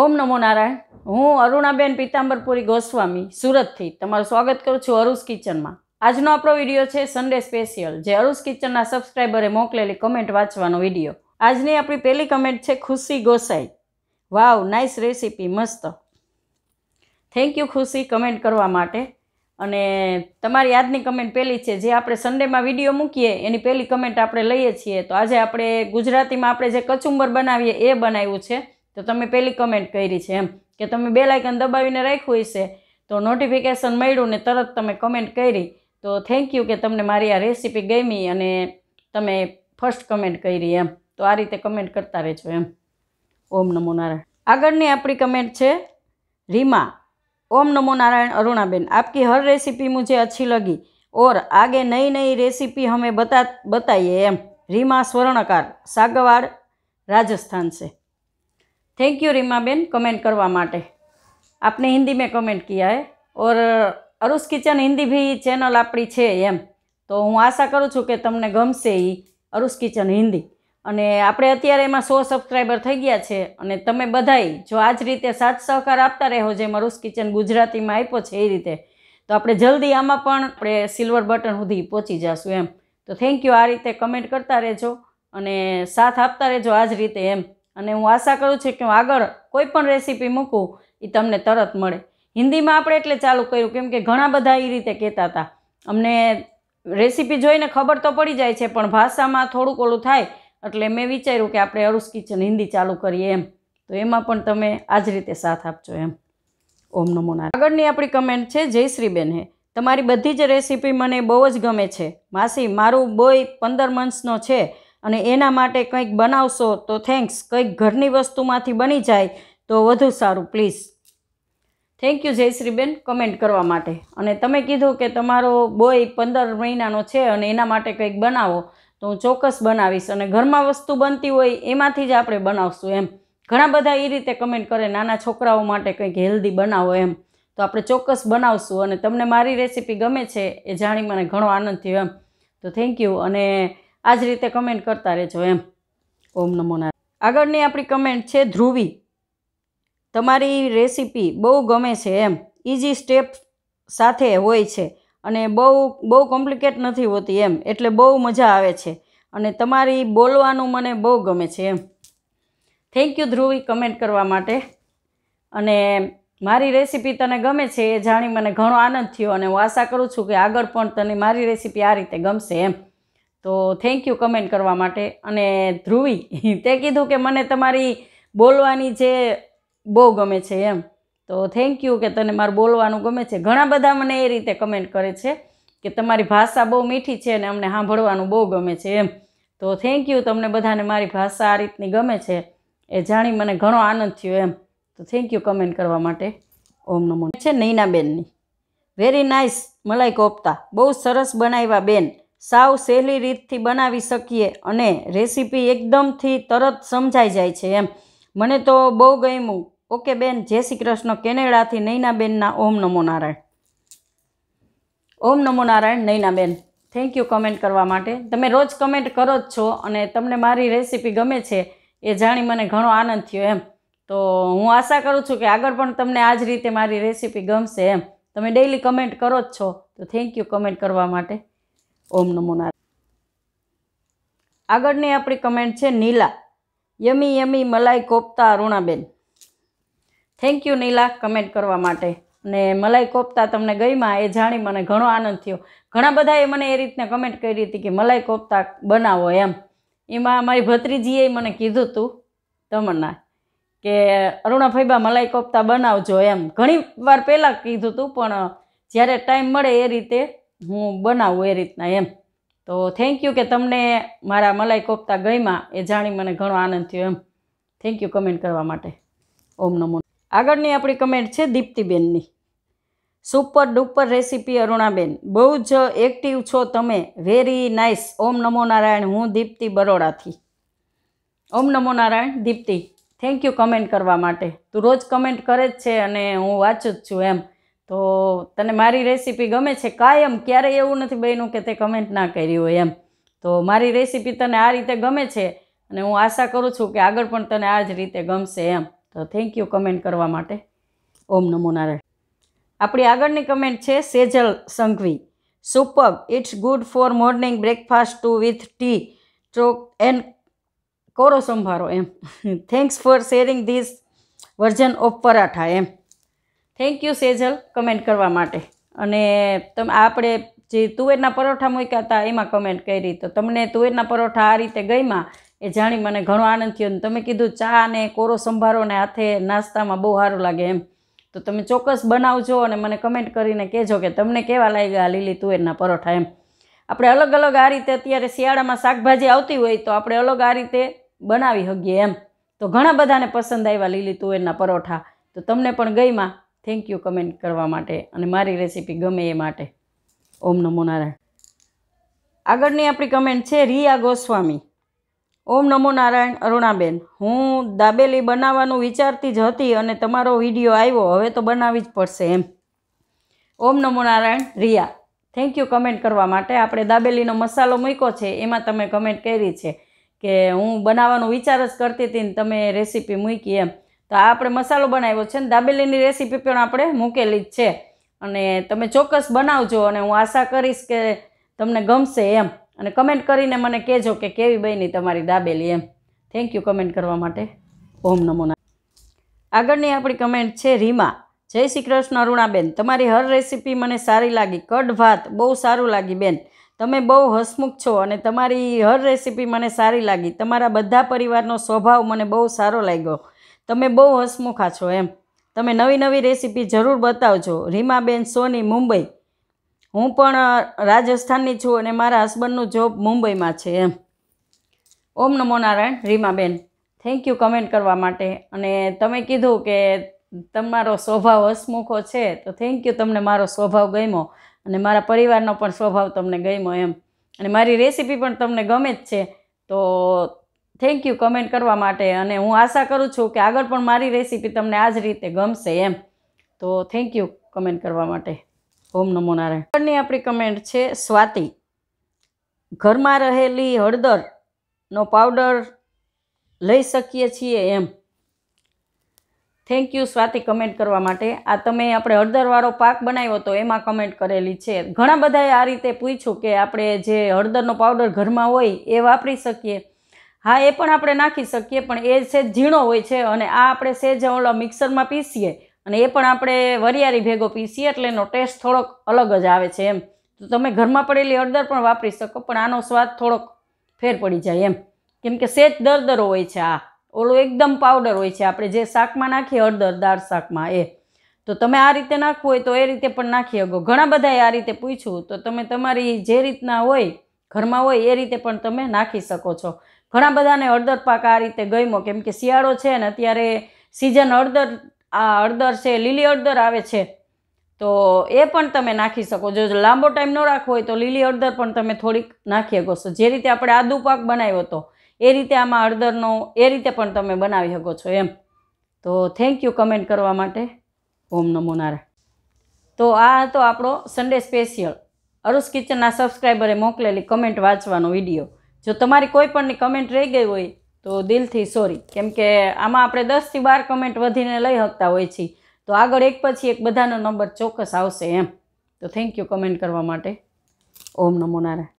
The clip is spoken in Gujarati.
ઓમ નમો નારાયણ હું અરુણાબેન પીતાંબરપુરી ગોસ્વામી સુરતથી તમારું સ્વાગત કરું છું અરુષ કિચનમાં આજનો આપણો વિડીયો છે સન્ડે સ્પેશિયલ જે અરુષ કિચનના સબસ્ક્રાઈબરે મોકલેલી કમેન્ટ વાંચવાનો વિડીયો આજની આપણી પહેલી કમેન્ટ છે Khushi Gosai wow nice recipe મસ્ત થેન્ક યુ ખુશી કમેન્ટ કરવા માટે અને તમારી યાદની કમેન્ટ પહેલી છે જે આપણે સન્ડેમાં વિડીયો મૂકીએ એની પહેલી કમેન્ટ આપણે લઈએ છીએ તો આજે આપણે ગુજરાતીમાં આપણે જે કચુંબર બનાવીએ એ બનાવ્યું છે તો તમે પહેલી કમેન્ટ કરી છે એમ કે તમે બે લાઇકન દબાવીને રાખ્યું હશે તો નોટિફિકેશન મળ્યું ને તરત તમે કમેન્ટ કરી તો થેન્ક યુ કે તમને મારી આ રેસીપી ગમી અને તમે ફર્સ્ટ કમેન્ટ કરી એમ તો આ રીતે કમેન્ટ કરતા રહેજો એમ ઓમ નમો નારાયણ આગળની આપણી કમેન્ટ છે રીમા ઓમ નમો નારાયણ અરુણાબેન આપકી હર રેસીપી મુજે અચ્છી લગી ઓર આગે નઈ નઈ રેસીપી અમે બતા બતાવીએ એમ રીમા સ્વર્ણકાર સાગવાડ રાજસ્થાન છે થેન્ક યુ रीमा बेन कमेंट करवा माटे आपने हिंदी में कमेंट किया है और અરુસ કિચન હિન્દી ભી ચેનલ આપણી છે એમ તો હું આશા કરું છું કે તમને ગમશે એ અરુસ કિચન હિન્દી અને આપણે અત્યારે એમાં સો સબસ્ક્રાઈબર થઈ ગયા છે અને તમે બધાય જો આ જ રીતે સાથ સહકાર આપતા રહો જેમ અરુસ કિચન ગુજરાતીમાં આપ્યો છે એ રીતે તો આપણે જલ્દી આમાં પણ આપણે સિલ્વર બટન સુધી પહોંચી જશું એમ તો થેન્ક યુ આ રીતે કમેન્ટ કરતા રહેજો અને સાથ આપતા રહેજો આ જ રીતે એમ અને હું આશા કરું છું કે હું આગળ કોઈ પણ રેસીપી મૂકું એ તમને તરત મળે હિન્દીમાં આપણે એટલે ચાલુ કર્યું કેમ કે ઘણા બધા એ રીતે કહેતા હતા અમને રેસીપી જોઈને ખબર તો પડી જાય છે પણ ભાષામાં થોડુંક ઓલું થાય એટલે મેં વિચાર્યું કે આપણે અરુષ કિચન હિન્દી ચાલુ કરીએ એમ તો એમાં પણ તમે આ જ રીતે સાથ આપજો એમ ઓમ નમો નારાયણ આગળની આપણી કમેન્ટ છે જયશ્રીબેન હે તમારી બધી જ રેસીપી મને બહુ જ ગમે છે માસી મારું બોય પંદર મંથ્સનો છે અને એના માટે કંઈક બનાવશો તો થેન્ક્સ કંઈક ઘરની વસ્તુમાંથી બની જાય તો વધુ સારું please thank you Jayshreeben comment કરવા માટે અને તમે કીધું કે તમારો બોય પંદર મહિનાનો છે અને એના માટે કંઈક બનાવો તો હું ચોક્કસ બનાવીશ અને ઘરમાં વસ્તુ બનતી હોય એમાંથી જ આપણે બનાવશું એમ ઘણા બધા એ રીતે કમેન્ટ કરે નાના છોકરાઓ માટે કંઈક હેલ્ધી બનાવો એમ તો આપણે ચોક્કસ બનાવશું અને તમને મારી રેસીપી ગમે છે એ જાણી મને ઘણો આનંદ થયો એમ તો થેન્ક યુ અને આ જ રીતે કમેન્ટ કરતા રહેજો એમ ઓમ નમોના આગળની આપણી કમેન્ટ છે ધ્રુવી તમારી રેસીપી બહુ ગમે છે એમ ઇઝી સ્ટેપ સાથે હોય છે અને બહુ બહુ કોમ્પ્લિકેટ નથી હોતી એમ એટલે બહુ મજા આવે છે અને તમારી બોલવાનું મને બહુ ગમે છે એમ થેન્ક યુ ધ્રુવી કમેન્ટ કરવા માટે અને મારી રેસીપી તને ગમે છે એ જાણી મને ઘણો આનંદ થયો અને હું આશા કરું છું કે આગળ પણ તને મારી રેસીપી આ રીતે ગમશે એમ તો થેન્ક યુ કમેન્ટ કરવા માટે અને ધ્રુવી તે કીધું કે મને તમારી બોલવાની છે બહુ ગમે છે એમ તો થેન્ક યુ કે તને મારું બોલવાનું ગમે છે ઘણા બધા મને એ રીતે કમેન્ટ કરે છે કે તમારી ભાષા બહુ મીઠી છે અને અમને સાંભળવાનું બહુ ગમે છે એમ તો થેન્ક યુ તમને બધાને મારી ભાષા આ રીતની ગમે છે એ જાણી મને ઘણો આનંદ થયો એમ તો થેન્ક યુ કમેન્ટ કરવા માટે ઓમ નમો છે નૈનાબેનની વેરી નાઇસ મલાઈ કોફતા બહુ સરસ બનાવ્યા બેન સાવ સહેલી રીતથી બનાવી શકીએ અને રેસીપી એકદમથી તરત સમજાઈ જાય છે એમ મને તો બહુ ગમ્યું ઓકે બેન જય શ્રી કૃષ્ણ કેનેડાથી નૈનાબેનના ઓમ નમો નારાયણ ઓમ નમો Narayan Nainaben thank you comment કરવા માટે તમે રોજ કમેન્ટ કરો જ છો અને તમને મારી રેસીપી ગમે છે એ જાણી મને ઘણો આનંદ થયો એમ તો હું આશા કરું છું કે આગળ પણ તમને આ જ રીતે મારી રેસીપી ગમશે એમ તમે ડેઈલી કમેન્ટ કરો જ છો તો થેન્ક યુ કમેન્ટ કરવા માટે ઓમ નમો આગળની આપણી કમેન્ટ છે નીલા yummy yummy malai kofta Arunaben thank you Neela comment કરવા માટે ને મલાઈ કોફતા તમને ગઈમાં એ જાણી મને ઘણો આનંદ થયો ઘણા બધાએ મને એ રીતને કમેન્ટ કરી હતી કે મલાઈ કોફતા બનાવો એમ એમાં મારી ભત્રીજીએ મને કીધું હતું તમના કે અરુણાભાઈબા મલાઈ કોફતા બનાવજો એમ ઘણી વાર પહેલાં કીધું હતું પણ જ્યારે ટાઈમ મળે એ રીતે હું બનાવું એ રીતના એમ તો થેન્ક યુ કે તમને મારા મલાઈ કોફતા ગઈમાં એ જાણી મને ઘણો આનંદ થયો એમ થેન્ક યુ કમેન્ટ કરવા માટે ઓમ નમો આગળની આપણી કમેન્ટ છે દીપ્તિબેનની સુપર ડુપર રેસીપી અરુણાબેન બહુ જ એક્ટિવ છો તમે વેરી નાઇસ ઓમ નમો નારાયણ હું દીપ્તિ બરોડાથી ઓમ નમો Narayan Deepti thank you comment કરવા માટે તું રોજ કમેન્ટ કરે જ છે અને હું વાંચું જ છું એમ તો તને મારી રેસીપી ગમે છે કાયમ ક્યારેય એવું નથી બન્યું કે તે કમેન્ટ ના કરી હોય એમ તો મારી રેસીપી તને આ રીતે ગમે છે અને હું આશા કરું છું કે આગળ પણ તને આ જ રીતે ગમશે એમ તો થેન્ક યુ કમેન્ટ કરવા માટે ઓમ નમો નારાયણ આપણી આગળની કમેન્ટ છે Sejal Sanghvi super it's good for morning breakfast too with tea ચોક એન્ડ કોરો સંભારો એમ thanks for sharing this version of paratha એમ થેન્ક યુ સેજલ કમેન્ટ કરવા માટે અને તમે આપણે જે તુવેરના પરોઠા મૂક્યા હતા એમાં કમેન્ટ કરી તો તમને તુવેરના પરોઠા આ રીતે ગઈમાં એ જાણી મને ઘણો આનંદ થયો ને તમે કીધું ચા અને કોરો સંભારો ને હાથે નાસ્તામાં બહુ સારું લાગે એમ તો તમે ચોક્કસ બનાવજો અને મને કમેન્ટ કરીને કહેજો કે તમને કેવા લાગ્યા લીલી તુવેરના પરોઠા એમ આપણે અલગ અલગ આ રીતે અત્યારે શિયાળામાં શાકભાજી આવતી હોય તો આપણે અલગ આ રીતે બનાવી શકીએ એમ તો ઘણા બધાને પસંદ આવ્યા લીલી તુવેરના પરોઠા તો તમને પણ ગઈમાં થેન્ક યુ કમેન્ટ કરવા માટે અને મારી રેસીપી ગમે એ માટે ઓમ નમો નારાયણ આગળની આપણી કમેન્ટ છે રિયા ગોસ્વામી ઓમ નમો નારાયણ અરુણાબેન હું દાબેલી બનાવવાનું વિચારતી જ હતી અને તમારો વિડીયો આવ્યો હવે તો બનાવવી જ પડશે એમ ઓમ નમો Narayan Riya thank you comment કરવા માટે આપણે દાબેલીનો મસાલો મૂક્યો છે એમાં તમે કમેન્ટ કરી છે કે હું બનાવવાનો વિચાર જ કરતી હતી ને તમે રેસીપી મૂકી એમ તો આ આપણે મસાલો બનાવ્યો છે ને દાબેલીની રેસીપી પણ આપણે મૂકેલી જ છે અને તમે ચોક્કસ બનાવજો અને હું આશા કરીશ કે તમને ગમશે એમ અને કમેન્ટ કરીને મને કહેજો કે કેવી બની તમારી દાબેલી એમ થેન્ક યુ કમેન્ટ કરવા માટે ઓમ નમો આગળની આપણી કમેન્ટ છે રીમા જય શ્રી કૃષ્ણ અરુણાબેન તમારી હર રેસીપી મને સારી લાગી કડ ભાત બહુ સારું લાગી બેન તમે બહુ હસમુખ છો અને તમારી હર રેસીપી મને સારી લાગી તમારા બધા પરિવારનો સ્વભાવ મને બહુ સારો લાગ્યો તમે બહુ હસમુખા છો એમ તમે નવી નવી રેસીપી જરૂર બતાવજો રીમાબેન સોની મુંબઈ હું પણ રાજસ્થાનની છું અને મારા હસબન્ડનું જોબ મુંબઈમાં છે એમ ઓમ નમો Narayan Reemaben thank you comment કરવા માટે અને તમે કીધું કે તમારો સ્વભાવ હસમુખો છે તો થેન્ક યુ તમને મારો સ્વભાવ ગમ્યો અને મારા પરિવારનો પણ સ્વભાવ તમને ગમ્યો એમ અને મારી રેસીપી પણ તમને ગમે જ છે તો થેન્ક યુ કમેન્ટ કરવા માટે અને હું આશા કરું છું કે આગળ પણ મારી રેસીપી તમને આ જ રીતે ગમશે એમ તો થેન્ક યુ કમેન્ટ કરવા માટે ઓમ નમો નારાયણ આગળની આપણી કમેન્ટ છે સ્વાતિ ઘરમાં રહેલી હળદરનો પાવડર લઈ શકીએ છીએ એમ થેન્ક યુ સ્વાતિ કમેન્ટ કરવા માટે આ તમે આપણે હળદરવાળો પાક બનાવ્યો તો એમાં કમેન્ટ કરેલી છે ઘણા બધાએ આ રીતે પૂછ્યું કે આપણે જે હળદરનો પાવડર ઘરમાં હોય એ વાપરી શકીએ હા એ પણ આપણે નાખી શકીએ પણ એ સેજ ઝીણો હોય છે અને આ આપણે સેજ ઓલા મિક્સરમાં પીસીએ અને એ પણ આપણે વરિયારી ભેગો પીસીએ એટલે એનો ટેસ્ટ થોડોક અલગ જ આવે છે એમ તો તમે ઘરમાં પડેલી હળદર પણ વાપરી શકો પણ આનો સ્વાદ થોડોક ફેર પડી જાય એમ કેમ કે સેજ દરદરો હોય છે આ ઓલું એકદમ પાવડર હોય છે આપણે જે શાકમાં નાખીએ હળદર દાળ શાકમાં એ તો તમે આ રીતે નાખવું હોય તો એ રીતે પણ નાખી શકો ઘણા બધાએ આ રીતે પૂછ્યું તો તમે તમારી જે રીતના હોય ઘરમાં હોય એ રીતે પણ તમે નાખી શકો છો ઘણા બધાને અડદર પાક આ રીતે ગમ્યો કેમ કે શિયાળો છે ને અત્યારે સિઝન અડદર આ અડદર છે લીલી અડદર આવે છે તો એ પણ તમે નાખી શકો જો લાંબો ટાઈમ ન રાખવો હોય તો લીલી અડદર પણ તમે થોડીક નાખી શકો છો જે રીતે આપણે આદુ પાક બનાવ્યો હતો એ રીતે આમાં અડદરનો એ રીતે પણ તમે બનાવી શકો છો એમ તો થેન્ક યુ કમેન્ટ કરવા માટે ઓમ નમો નારા તો આ હતો આપણો સન્ડે સ્પેશિયલ અરુસ કિચનના સબસ્ક્રાઈબરે મોકલેલી કમેન્ટ વાંચવાનો વિડીયો જો તમારી કોઈ પણની કમેન્ટ રહી ગઈ હોય તો દિલથી સોરી કેમ કે આમાં આપણે દસથી બાર કમેન્ટ વધીને લઈ શકતા હોય છીએ તો આગળ એક પછી એક બધાનો નંબર ચોક્કસ આવશે એમ તો થેન્ક યુ કમેન્ટ કરવા માટે ઓમ નમો નારાયણ